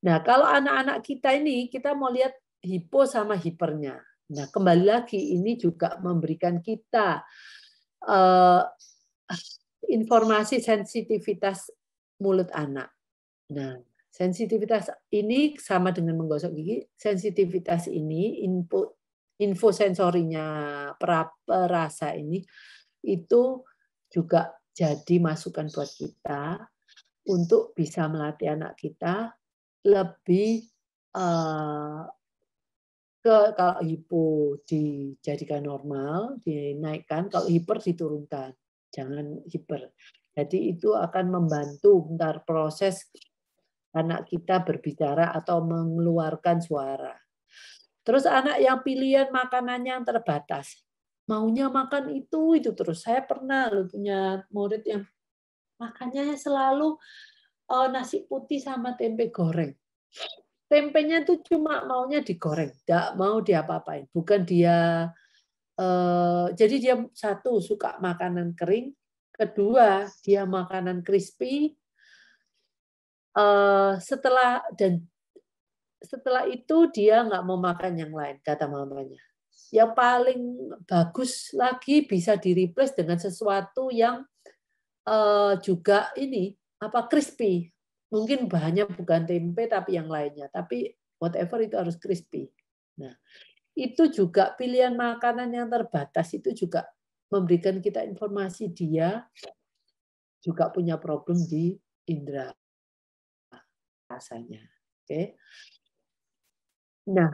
Nah, kalau anak-anak kita ini, kita mau lihat hipo sama hipernya. Nah, kembali lagi ini juga memberikan kita uh, informasi sensitivitas mulut anak. Nah, sensitivitas ini sama dengan menggosok gigi. Sensitivitas ini input info sensorinya perasa ini itu juga jadi masukan buat kita untuk bisa melatih anak kita lebih uh, ke kalau hipo dijadikan normal, dinaikkan, kalau hiper diturunkan. Jangan hiper. Jadi itu akan membantu ntar proses anak kita berbicara atau mengeluarkan suara. Terus anak yang pilihan makanannya yang terbatas. Maunya makan itu, itu terus. Saya pernah lu punya murid yang makannya selalu uh, nasi putih sama tempe goreng. Tempenya tuh cuma maunya digoreng, tidak mau diapa-apain. Bukan dia uh, jadi dia satu suka makanan kering, kedua dia makanan crispy. Uh, setelah dan setelah itu dia nggak mau makan yang lain kata mamanya yang paling bagus lagi bisa di dengan sesuatu yang uh, juga ini apa crispy. Mungkin bahannya bukan tempe tapi yang lainnya, tapi whatever itu harus crispy. Nah, itu juga pilihan makanan yang terbatas itu juga memberikan kita informasi dia juga punya problem di indera rasanya. Oke. Nah,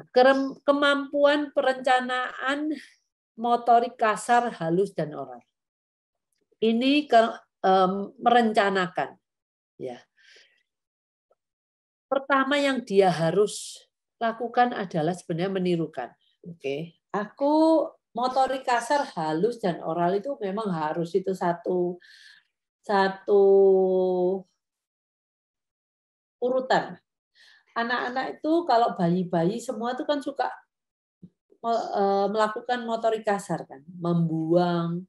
kemampuan perencanaan motorik kasar halus dan oral. Ini ke, um, merencanakan. Ya. Pertama yang dia harus lakukan adalah sebenarnya menirukan. Oke, okay. aku motorik kasar halus dan oral itu memang harus itu satu satu urutan. Anak-anak itu kalau bayi-bayi semua itu kan suka eh, melakukan motorik kasar kan, membuang,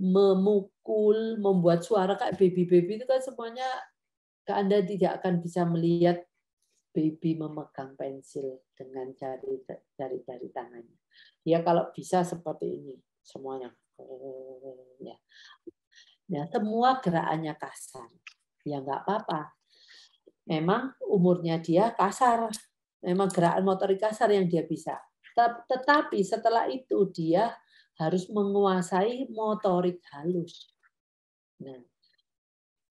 memukul, membuat suara kayak baby-baby itu kan semuanya Anda tidak akan bisa melihat baby memegang pensil dengan jari jari tangannya. ya kalau bisa seperti ini semuanya. Ya. Ya, semua gerakannya kasar. Ya nggak apa-apa. Memang umurnya dia kasar. Memang gerakan motorik kasar yang dia bisa. Tetapi setelah itu dia harus menguasai motorik halus. Nah,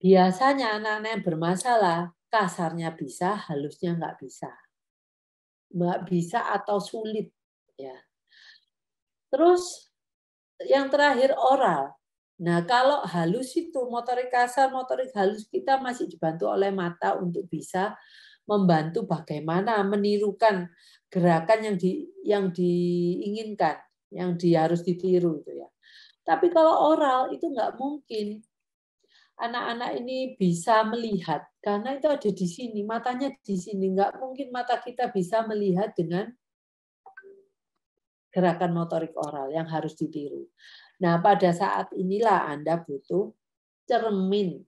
biasanya anak-anak yang bermasalah kasarnya bisa, halusnya nggak bisa, nggak bisa atau sulit. Ya. Terus yang terakhir oral. Nah kalau halus itu motorik kasar, motorik halus kita masih dibantu oleh mata untuk bisa membantu bagaimana menirukan gerakan yang di yang diinginkan yang di, harus ditiru itu ya. Tapi kalau oral itu nggak mungkin. Anak-anak ini bisa melihat karena itu ada di sini, matanya di sini. Nggak mungkin mata kita bisa melihat dengan gerakan motorik oral yang harus ditiru. Nah, pada saat inilah Anda butuh cermin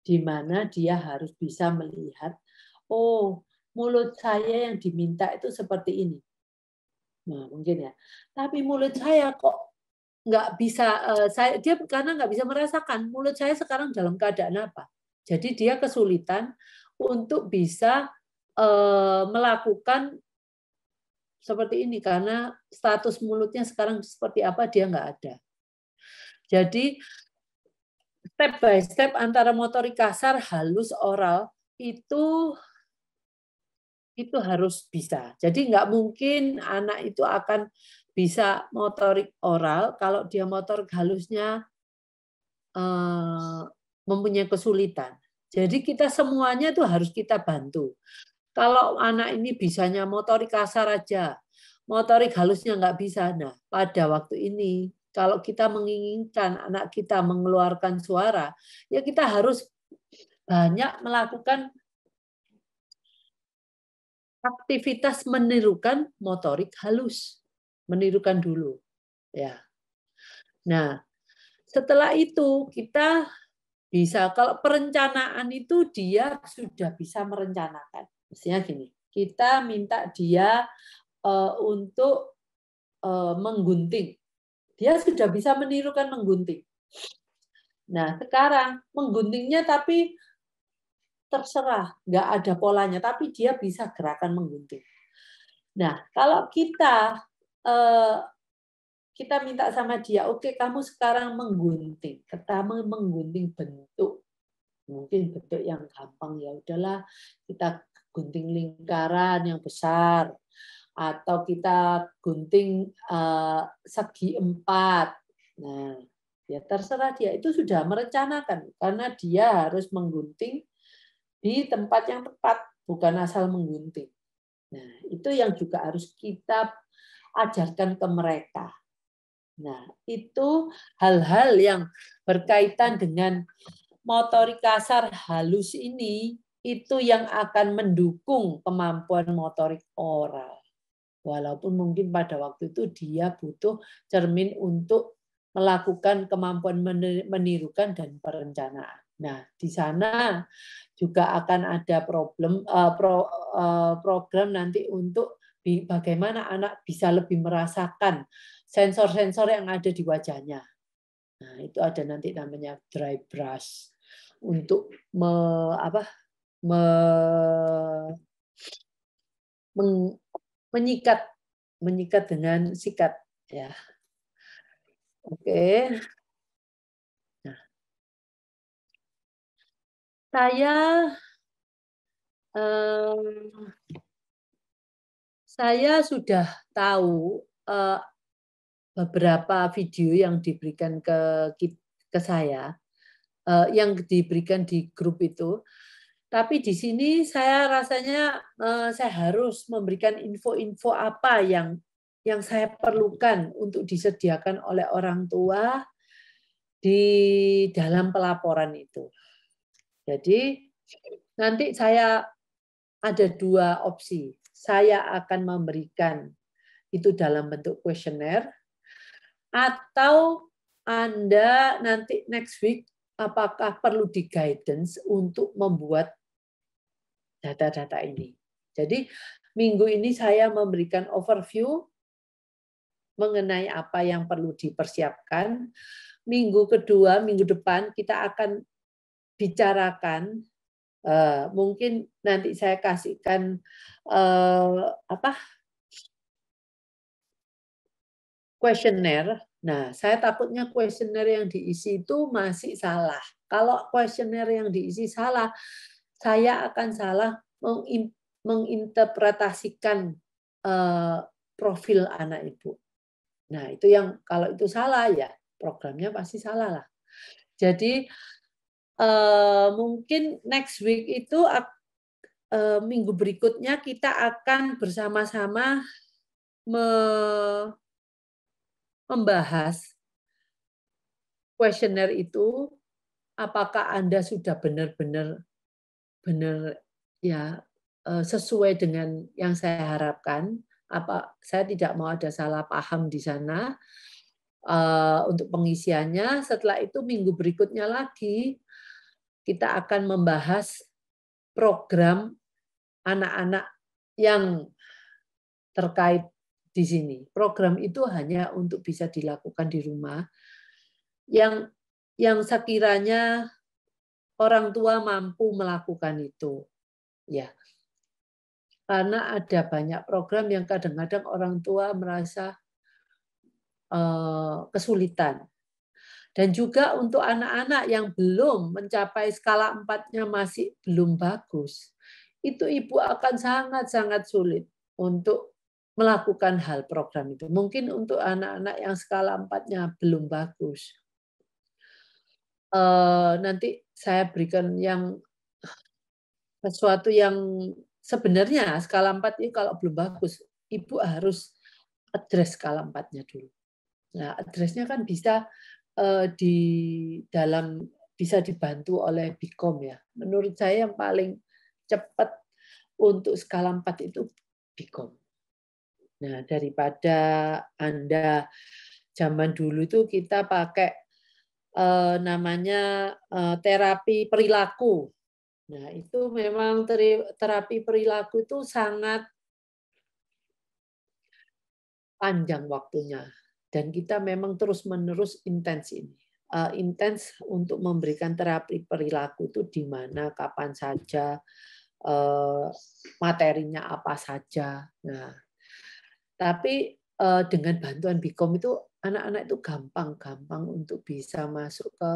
di mana dia harus bisa melihat, oh, mulut saya yang diminta itu seperti ini. Nah, mungkin ya. Tapi mulut saya kok nggak bisa eh, saya dia karena nggak bisa merasakan mulut saya sekarang dalam keadaan apa. Jadi dia kesulitan untuk bisa eh, melakukan seperti ini karena status mulutnya sekarang seperti apa dia nggak ada. Jadi step by step antara motorik kasar halus oral itu itu harus bisa. Jadi nggak mungkin anak itu akan bisa motorik oral kalau dia motorik halusnya eh, mempunyai kesulitan. Jadi kita semuanya itu harus kita bantu. Kalau anak ini bisanya motorik kasar aja, motorik halusnya nggak bisa. Nah, pada waktu ini kalau kita menginginkan anak kita mengeluarkan suara, ya kita harus banyak melakukan aktivitas menirukan motorik halus, menirukan dulu. Ya. Nah, setelah itu kita bisa kalau perencanaan itu dia sudah bisa merencanakan. Misalnya gini, kita minta dia uh, untuk uh, menggunting. Dia sudah bisa menirukan menggunting. Nah, sekarang mengguntingnya tapi terserah, nggak ada polanya, tapi dia bisa gerakan menggunting. Nah, kalau kita eh, kita minta sama dia, oke okay, kamu sekarang menggunting, pertama menggunting bentuk, mungkin bentuk yang gampang ya udahlah kita gunting lingkaran yang besar atau kita gunting eh, segi empat. Nah, ya terserah dia itu sudah merencanakan karena dia harus menggunting di tempat yang tepat, bukan asal menggunting. Nah, itu yang juga harus kita ajarkan ke mereka. Nah, itu hal-hal yang berkaitan dengan motorik kasar halus ini itu yang akan mendukung kemampuan motorik oral. Walaupun mungkin pada waktu itu dia butuh cermin untuk melakukan kemampuan menirukan dan perencanaan. Nah, di sana juga akan ada problem uh, pro, uh, program nanti untuk bagaimana anak bisa lebih merasakan sensor-sensor yang ada di wajahnya. Nah, itu ada nanti namanya dry brush untuk me, apa me, meng, menyikat menyikat dengan sikat ya. Oke. Okay. saya eh, saya sudah tahu eh, beberapa video yang diberikan ke ke saya eh, yang diberikan di grup itu tapi di sini saya rasanya eh, saya harus memberikan info-info apa yang yang saya perlukan untuk disediakan oleh orang tua di dalam pelaporan itu. Jadi nanti saya ada dua opsi. Saya akan memberikan itu dalam bentuk kuesioner atau Anda nanti next week apakah perlu di guidance untuk membuat data-data ini. Jadi minggu ini saya memberikan overview mengenai apa yang perlu dipersiapkan. Minggu kedua, minggu depan kita akan bicarakan uh, mungkin nanti saya kasihkan uh, apa kuesioner. Nah, saya takutnya kuesioner yang diisi itu masih salah. Kalau kuesioner yang diisi salah, saya akan salah menginterpretasikan uh, profil anak ibu. Nah, itu yang kalau itu salah ya programnya pasti salah lah. Jadi Eh, mungkin next week itu uh, minggu berikutnya kita akan bersama-sama me membahas kuesioner itu apakah Anda sudah benar-benar benar ya eh, sesuai dengan yang saya harapkan apa saya tidak mau ada salah paham di sana untuk pengisiannya setelah itu minggu berikutnya lagi kita akan membahas program anak-anak yang terkait di sini. Program itu hanya untuk bisa dilakukan di rumah yang yang sekiranya orang tua mampu melakukan itu. Ya. Karena ada banyak program yang kadang-kadang orang tua merasa eh, kesulitan dan juga untuk anak-anak yang belum mencapai skala empatnya masih belum bagus, itu ibu akan sangat-sangat sulit untuk melakukan hal program itu. Mungkin untuk anak-anak yang skala empatnya belum bagus. Eh, nanti saya berikan yang sesuatu yang sebenarnya skala empat ini kalau belum bagus, ibu harus address skala empatnya dulu. Nah, addressnya kan bisa Eh, di dalam bisa dibantu oleh Bicom ya. Menurut saya yang paling cepat untuk skala 4 itu Bicom. Nah, daripada Anda zaman dulu itu kita pakai uh, namanya uh, terapi perilaku. Nah, itu memang terapi perilaku itu sangat panjang waktunya dan kita memang terus-menerus intens ini. Uh, intens untuk memberikan terapi perilaku itu di mana, kapan saja, uh, materinya apa saja. Nah, tapi uh, dengan bantuan Bikom itu anak-anak itu gampang-gampang untuk bisa masuk ke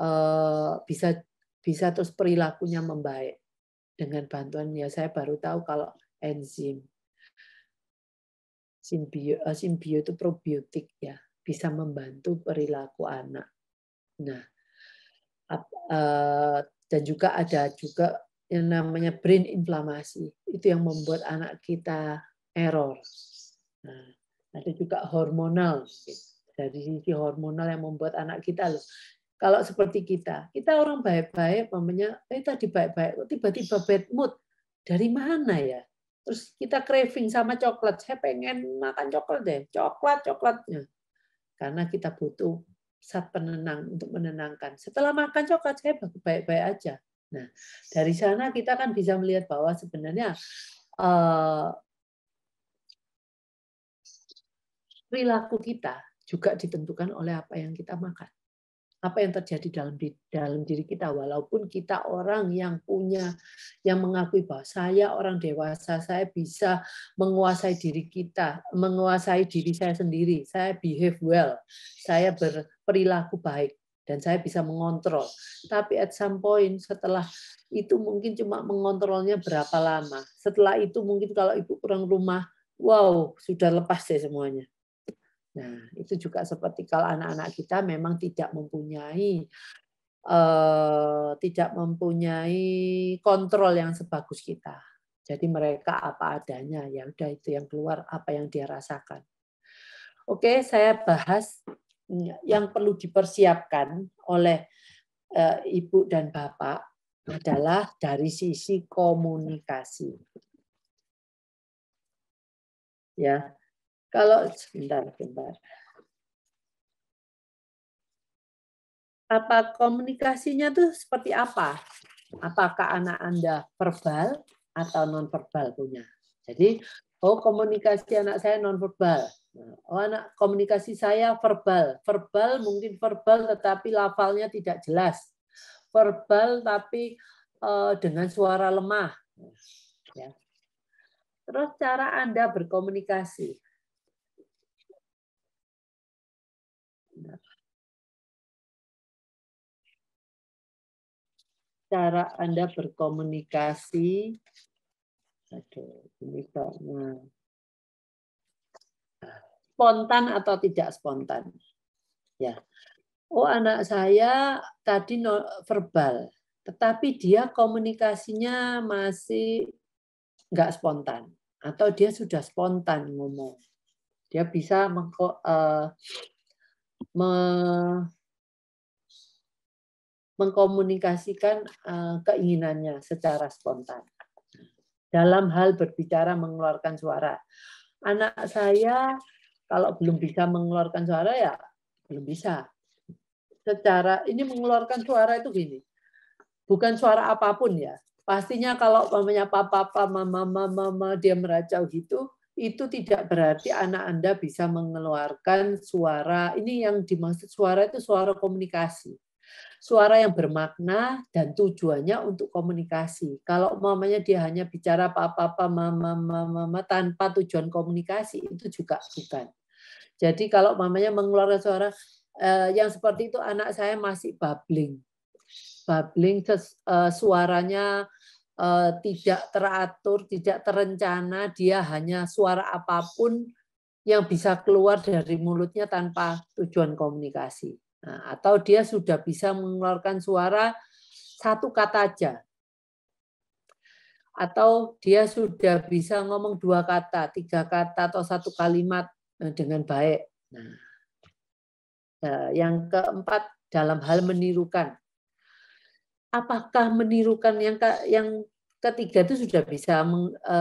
uh, bisa bisa terus perilakunya membaik dengan bantuan ya saya baru tahu kalau enzim simbio, eh, simbio itu probiotik ya, bisa membantu perilaku anak. Nah, eh, dan juga ada juga yang namanya brain inflamasi itu yang membuat anak kita error. Nah, ada juga hormonal dari sisi hormonal yang membuat anak kita loh. Kalau seperti kita, kita orang baik-baik, mamanya eh tadi baik-baik, tiba-tiba bad mood. Dari mana ya? Terus kita craving sama coklat. Saya pengen makan coklat deh. Coklat, coklatnya. Karena kita butuh saat penenang untuk menenangkan. Setelah makan coklat, saya baik-baik aja. Nah, dari sana kita kan bisa melihat bahwa sebenarnya uh, perilaku kita juga ditentukan oleh apa yang kita makan apa yang terjadi dalam di dalam diri kita walaupun kita orang yang punya yang mengakui bahwa saya orang dewasa saya bisa menguasai diri kita menguasai diri saya sendiri saya behave well saya berperilaku baik dan saya bisa mengontrol tapi at some point setelah itu mungkin cuma mengontrolnya berapa lama setelah itu mungkin kalau ibu kurang rumah wow sudah lepas deh semuanya Nah, itu juga seperti kalau anak-anak kita memang tidak mempunyai eh, tidak mempunyai kontrol yang sebagus kita. Jadi mereka apa adanya, ya udah itu yang keluar apa yang dia rasakan. Oke, saya bahas yang perlu dipersiapkan oleh eh, ibu dan bapak adalah dari sisi komunikasi. Ya, kalau sebentar, sebentar. Apa komunikasinya tuh seperti apa? Apakah anak Anda verbal atau non-verbal punya? Jadi, oh komunikasi anak saya non-verbal. Nah, oh anak komunikasi saya verbal. Verbal mungkin verbal tetapi lafalnya tidak jelas. Verbal tapi uh, dengan suara lemah. Ya. Terus cara Anda berkomunikasi. cara Anda berkomunikasi. Aduh, ini kayaknya. Spontan atau tidak spontan. Ya. Oh, anak saya tadi verbal, tetapi dia komunikasinya masih nggak spontan atau dia sudah spontan ngomong. Dia bisa mengko, uh, mengkomunikasikan eh, keinginannya secara spontan. Dalam hal berbicara mengeluarkan suara. Anak saya kalau belum bisa mengeluarkan suara ya belum bisa. Secara ini mengeluarkan suara itu gini. Bukan suara apapun ya. Pastinya kalau mamanya papa, papa, mama, mama, mama dia meracau gitu, itu tidak berarti anak Anda bisa mengeluarkan suara. Ini yang dimaksud suara itu suara komunikasi. Suara yang bermakna dan tujuannya untuk komunikasi. Kalau mamanya dia hanya bicara apa-apa mama mama mama tanpa tujuan komunikasi itu juga bukan. Jadi kalau mamanya mengeluarkan suara eh, yang seperti itu anak saya masih babling, babling, eh, suaranya eh, tidak teratur, tidak terencana, dia hanya suara apapun yang bisa keluar dari mulutnya tanpa tujuan komunikasi. Nah, atau dia sudah bisa mengeluarkan suara satu kata aja. Atau dia sudah bisa ngomong dua kata, tiga kata, atau satu kalimat eh, dengan baik. Nah, eh, yang keempat, dalam hal menirukan. Apakah menirukan yang ke, yang ketiga itu sudah bisa meng, e,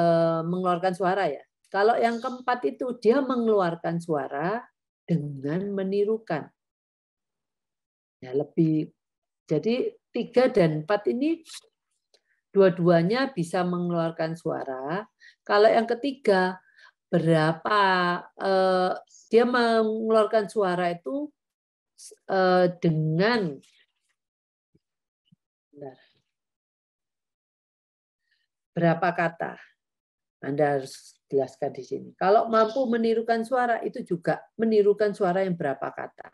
mengeluarkan suara ya? Kalau yang keempat itu dia mengeluarkan suara dengan menirukan ya lebih jadi tiga dan empat ini dua-duanya bisa mengeluarkan suara kalau yang ketiga berapa eh, dia mengeluarkan suara itu eh, dengan berapa kata anda harus jelaskan di sini. Kalau mampu menirukan suara itu juga menirukan suara yang berapa kata.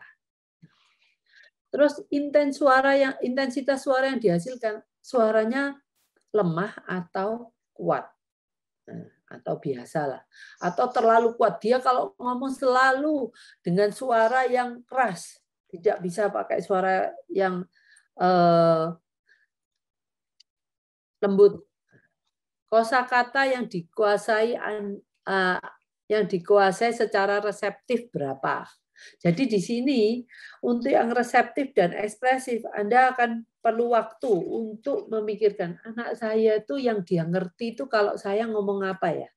Terus intens suara yang intensitas suara yang dihasilkan suaranya lemah atau kuat nah, atau biasalah atau terlalu kuat dia kalau ngomong selalu dengan suara yang keras tidak bisa pakai suara yang eh, lembut kosakata yang dikuasai eh, yang dikuasai secara reseptif berapa jadi di sini untuk yang reseptif dan ekspresif Anda akan perlu waktu untuk memikirkan anak saya itu yang dia ngerti itu kalau saya ngomong apa ya?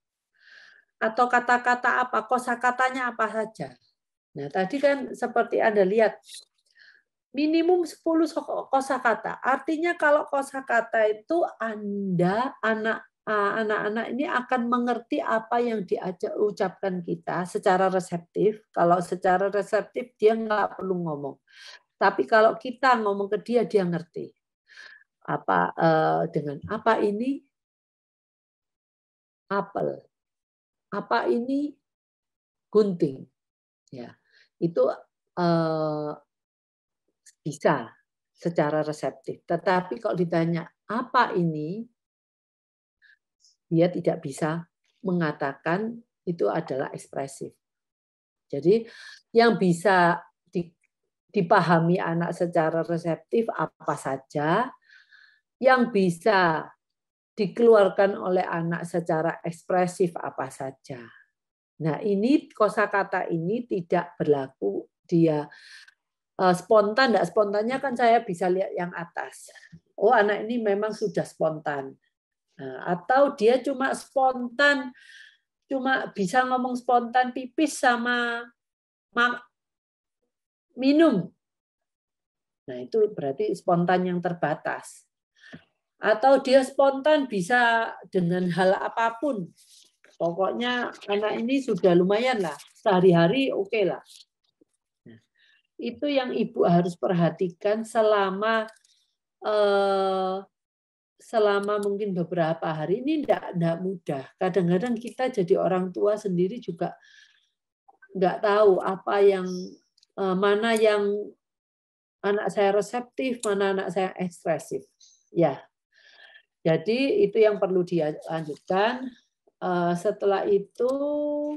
Atau kata-kata apa, kosakatanya apa saja. Nah, tadi kan seperti Anda lihat minimum 10 kosakata. Artinya kalau kosakata itu Anda anak Ah, anak-anak ini akan mengerti apa yang diucapkan kita secara reseptif. Kalau secara reseptif dia nggak perlu ngomong, tapi kalau kita ngomong ke dia dia ngerti apa eh, dengan apa ini apel, apa ini gunting, ya itu eh, bisa secara reseptif. Tetapi kalau ditanya apa ini dia tidak bisa mengatakan itu adalah ekspresif. Jadi yang bisa dipahami anak secara reseptif apa saja, yang bisa dikeluarkan oleh anak secara ekspresif apa saja. Nah, ini kosakata ini tidak berlaku dia eh, spontan tidak spontannya kan saya bisa lihat yang atas. Oh, anak ini memang sudah spontan. Nah, atau dia cuma spontan, cuma bisa ngomong spontan pipis sama minum. Nah, itu berarti spontan yang terbatas. Atau dia spontan bisa dengan hal apapun. Pokoknya anak ini sudah lumayan lah. Sehari-hari oke okay lah. Nah, itu yang ibu harus perhatikan selama eh, selama mungkin beberapa hari ini tidak tidak mudah. Kadang-kadang kita jadi orang tua sendiri juga nggak tahu apa yang eh, mana yang anak saya reseptif, mana anak saya ekspresif. Ya. Jadi itu yang perlu dilanjutkan. Eh, setelah itu